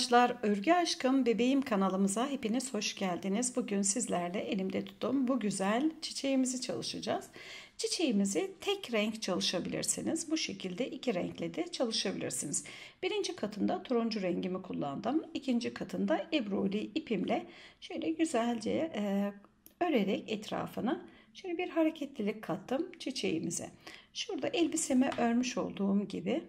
Merhabalar, Örgü Aşkım Bebeğim kanalımıza hepiniz hoş geldiniz. Bugün sizlerle elimde tuttum bu güzel çiçeğimizi çalışacağız. Çiçeğimizi tek renk çalışabilirsiniz. Bu şekilde iki renkle de çalışabilirsiniz. Birinci katında turuncu rengimi kullandım. İkinci katında ebruli ipimle şöyle güzelce e, örerek etrafını şöyle bir hareketlilik kattım çiçeğimize. Şurada elbiseme örmüş olduğum gibi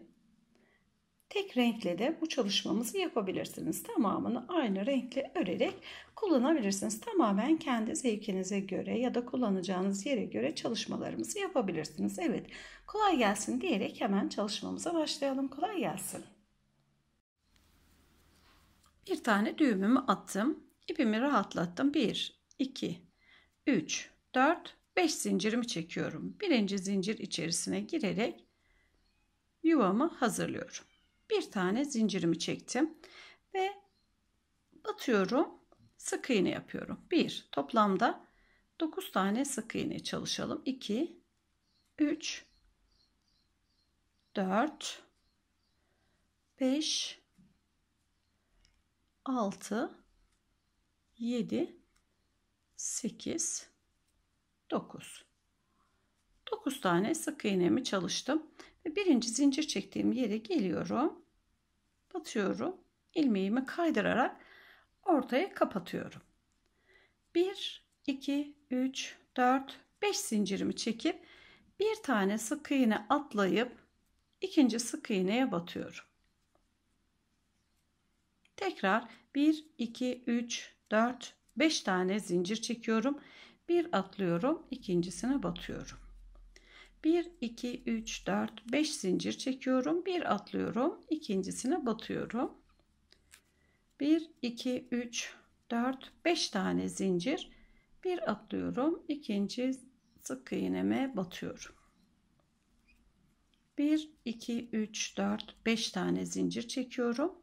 Tek renkle de bu çalışmamızı yapabilirsiniz. Tamamını aynı renkle örerek kullanabilirsiniz. Tamamen kendi zevkinize göre ya da kullanacağınız yere göre çalışmalarımızı yapabilirsiniz. Evet kolay gelsin diyerek hemen çalışmamıza başlayalım. Kolay gelsin. Bir tane düğümümü attım. İpimi rahatlattım. 1, 2, 3, 4, 5 zincirimi çekiyorum. Birinci zincir içerisine girerek yuvamı hazırlıyorum bir tane zincirimi çektim ve batıyorum sık iğne yapıyorum Bir toplamda 9 tane sık iğne çalışalım 2 3 4 5 6 7 8 9 9 tane sık iğnemi çalıştım ve birinci zincir çektiğim yere geliyorum. Batıyorum. ilmeğimi kaydırarak ortaya kapatıyorum. 1, 2, 3, 4, 5 zincirimi çekip bir tane sık iğne atlayıp ikinci sık iğneye batıyorum. Tekrar 1, 2, 3, 4, 5 tane zincir çekiyorum. Bir atlıyorum, ikincisine batıyorum. 1 2 3 4 5 zincir çekiyorum. Bir atlıyorum. ikincisine batıyorum. 1 2 3 4 5 tane zincir. Bir atlıyorum. ikinci sık iğneme batıyorum. 1 2 3 4 5 tane zincir çekiyorum.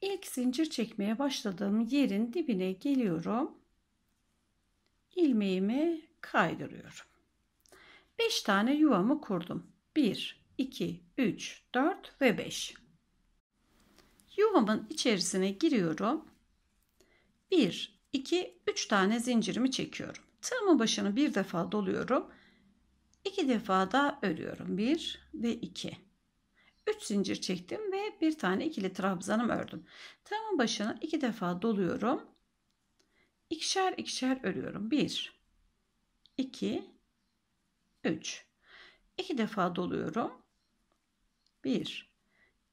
İlk zincir çekmeye başladığım yerin dibine geliyorum. ilmeğimi kaydırıyorum. 5 tane yuvamı kurdum. 1, 2, 3, 4 ve 5. Yuvamın içerisine giriyorum. 1, 2, 3 tane zincirimi çekiyorum. Tığımın başını bir defa doluyorum. 2 defa da örüyorum. 1 ve 2. 3 zincir çektim ve bir tane ikili trabzanım ördüm. Tığımın başını 2 defa doluyorum. İkişer ikişer örüyorum. 1 2 3. 2 defa doluyorum. 1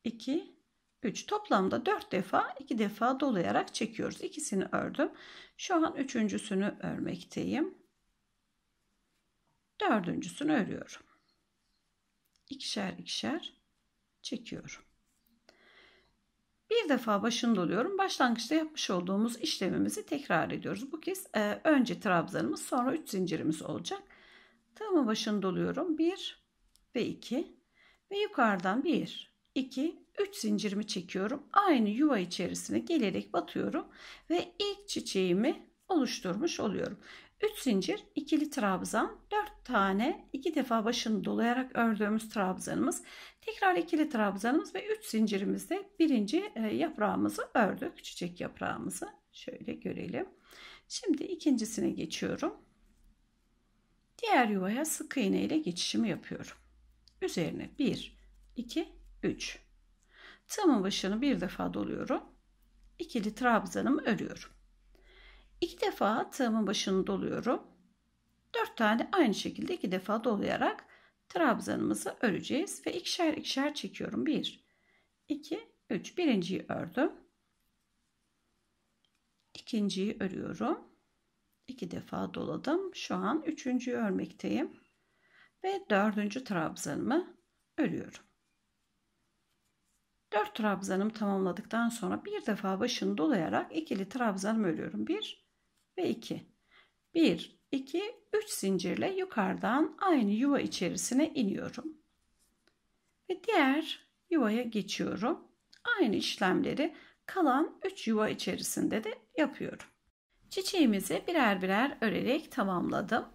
2 3 toplamda 4 defa 2 defa dolayarak çekiyoruz. İkisini ördüm. Şu an üçüncüsünü örmekteyim. Dördüncüsünü örüyorum. İkişer ikişer çekiyorum. Bir defa başını doluyorum. Başlangıçta yapmış olduğumuz işlemimizi tekrar ediyoruz. Bu kez e, önce trabzanımız sonra 3 zincirimiz olacak. Tığımın başını doluyorum. 1 ve 2 ve yukarıdan 1, 2, 3 zincirimi çekiyorum. Aynı yuva içerisine gelerek batıyorum ve ilk çiçeğimi oluşturmuş oluyorum. 3 zincir, ikili trabzan, 4 tane iki defa başını dolayarak ördüğümüz trabzanımız. Tekrar ikili trabzanımız ve 3 zincirimizde birinci e, yaprağımızı ördük. Çiçek yaprağımızı şöyle görelim. Şimdi ikincisine geçiyorum. Diğer yuvaya sık iğne ile geçişimi yapıyorum. Üzerine 1, 2, 3. Tığımın başını bir defa doluyorum. İkili trabzanımı örüyorum. İki defa tığımın başını doluyorum. Dört tane aynı şekilde iki defa dolayarak trabzanımızı öreceğiz ve ikişer ikişer çekiyorum. 1, 2, 3. Birinciyi ördüm. İkinciyi örüyorum iki defa doladım. Şu an üçüncü örmekteyim. Ve dördüncü trabzanımı örüyorum. Dört trabzanımı tamamladıktan sonra bir defa başını dolayarak ikili trabzanımı örüyorum. Bir ve iki. Bir, iki, üç zincirle yukarıdan aynı yuva içerisine iniyorum. Ve diğer yuvaya geçiyorum. Aynı işlemleri kalan üç yuva içerisinde de yapıyorum. Çiçeğimizi birer birer örerek tamamladım.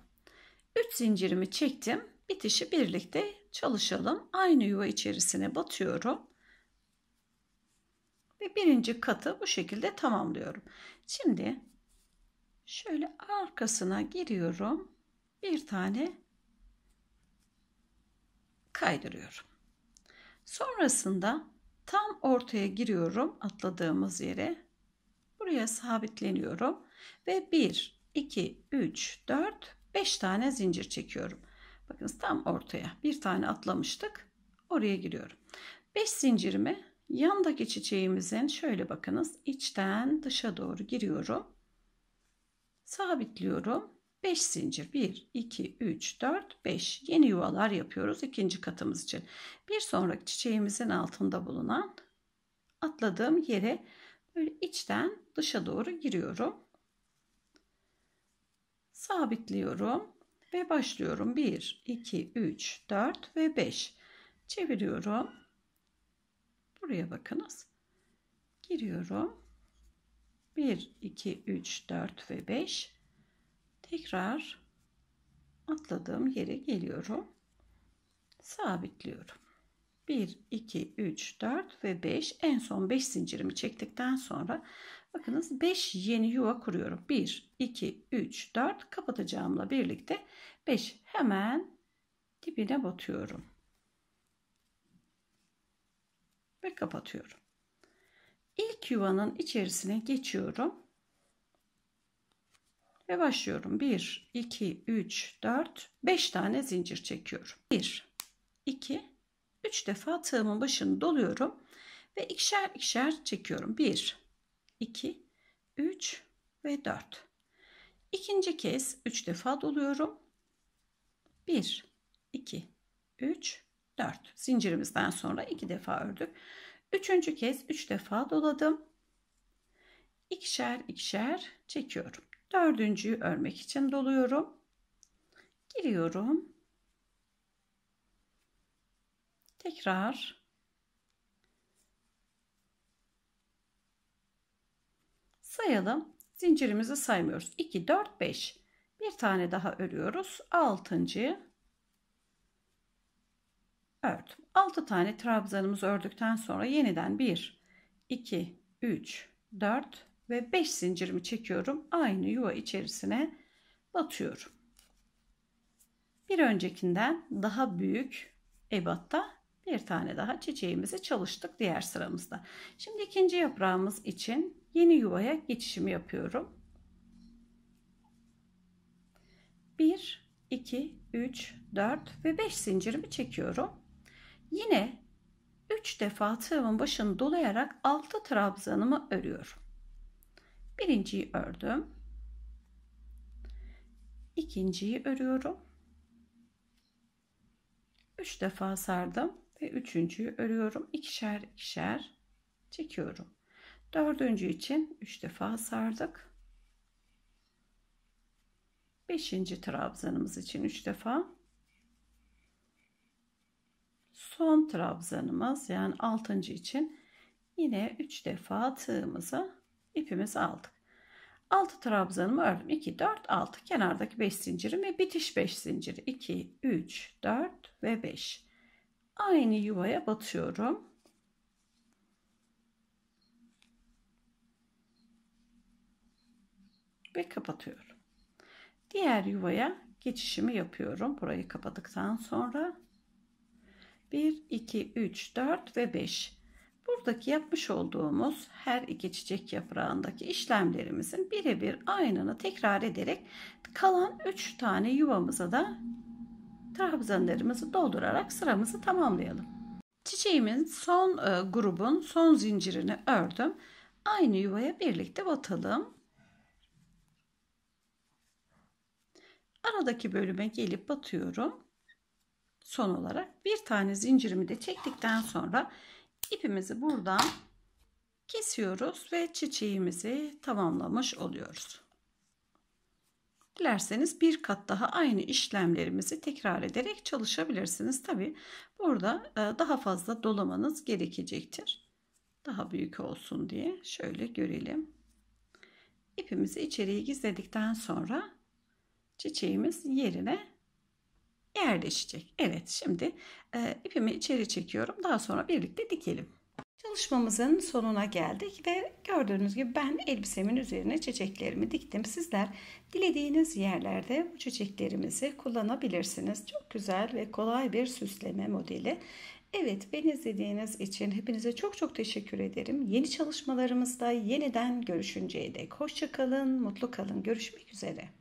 3 zincirimi çektim. Bitişi birlikte çalışalım. Aynı yuva içerisine batıyorum. Ve birinci katı bu şekilde tamamlıyorum. Şimdi şöyle arkasına giriyorum. Bir tane kaydırıyorum. Sonrasında tam ortaya giriyorum atladığımız yere. Buraya sabitleniyorum ve 1, 2, 3, 4, 5 tane zincir çekiyorum. Bakınız tam ortaya bir tane atlamıştık. Oraya giriyorum. 5 zincirimi yandaki çiçeğimizin şöyle bakınız içten dışa doğru giriyorum. Sabitliyorum. 5 zincir 1 2 3 4 5 yeni yuvalar yapıyoruz ikinci katımız için. Bir sonraki çiçeğimizin altında bulunan atladığım yere böyle içten dışa doğru giriyorum sabitliyorum ve başlıyorum. 1, 2, 3, 4 ve 5. Çeviriyorum. Buraya bakınız. Giriyorum. 1, 2, 3, 4 ve 5. Tekrar atladığım yere geliyorum. Sabitliyorum. 1, 2, 3, 4 ve 5. En son 5 zincirimi çektikten sonra Bakınız 5 yeni yuva kuruyorum. 1, 2, 3, 4 kapatacağımla birlikte 5 hemen dibine batıyorum. Ve kapatıyorum. İlk yuvanın içerisine geçiyorum. Ve başlıyorum. 1, 2, 3, 4, 5 tane zincir çekiyorum. 1, 2, 3 defa tığımın başını doluyorum. Ve ikişer ikişer çekiyorum. 1, 2, 3 ve 4. İkinci kez 3 defa doluyorum. 1, 2, 3, 4. Zincirimizden sonra 2 defa ördük. Üçüncü kez 3 üç defa doladım. İkişer ikişer çekiyorum. Dördüncüyü örmek için doluyorum. Giriyorum. Tekrar Sayalım. Zincirimizi saymıyoruz. 2, 4, 5. Bir tane daha örüyoruz. 6. ördüm. 6 tane trabzanımızı ördükten sonra yeniden 1, 2, 3, 4 ve 5 zincirimi çekiyorum. Aynı yuva içerisine batıyorum. Bir öncekinden daha büyük ebatta bir tane daha çiçeğimizi çalıştık diğer sıramızda. Şimdi ikinci yaprağımız için yeni yuvaya geçişimi yapıyorum. 1, 2, 3, 4 ve 5 zincirimi çekiyorum. Yine 3 defa tığımın başını dolayarak 6 trabzanımı örüyorum. Birinciyi ördüm. ikinciyi örüyorum. 3 defa sardım ve üçüncüyü örüyorum. ikişer ikişer çekiyorum. Dördüncü için üç defa sardık. Beşinci trabzanımız için üç defa son trabzanımız yani altıncı için yine üç defa tığımızı ipimizi aldık. Altı trabzanımı ördüm. 2 4 6 kenardaki 5 zincirim ve bitiş 5 zinciri. 2 3 4 ve 5 aynı yuvaya batıyorum. Ve kapatıyorum. Diğer yuvaya geçişimi yapıyorum. Burayı kapadıktan sonra 1, 2, 3, 4 ve 5. Buradaki yapmış olduğumuz her iki çiçek yaprağındaki işlemlerimizin birebir aynını tekrar ederek kalan 3 tane yuvamıza da trabzanlarımızı doldurarak sıramızı tamamlayalım. Çiçeğimin son e, grubun son zincirini ördüm. Aynı yuvaya birlikte batalım. Aradaki bölüme gelip batıyorum. Son olarak bir tane zincirimi de çektikten sonra ipimizi buradan kesiyoruz ve çiçeğimizi tamamlamış oluyoruz. Dilerseniz bir kat daha aynı işlemlerimizi tekrar ederek çalışabilirsiniz. Tabi burada e, daha fazla dolamanız gerekecektir. Daha büyük olsun diye şöyle görelim. İpimizi içeriye gizledikten sonra çiçeğimiz yerine yerleşecek. Evet şimdi e, ipimi içeri çekiyorum. Daha sonra birlikte dikelim. Çalışmamızın sonuna geldik ve Gördüğünüz gibi ben elbisemin üzerine çiçeklerimi diktim. Sizler dilediğiniz yerlerde bu çiçeklerimizi kullanabilirsiniz. Çok güzel ve kolay bir süsleme modeli. Evet beni izlediğiniz için hepinize çok çok teşekkür ederim. Yeni çalışmalarımızda yeniden görüşünceye dek hoşçakalın, mutlu kalın. Görüşmek üzere.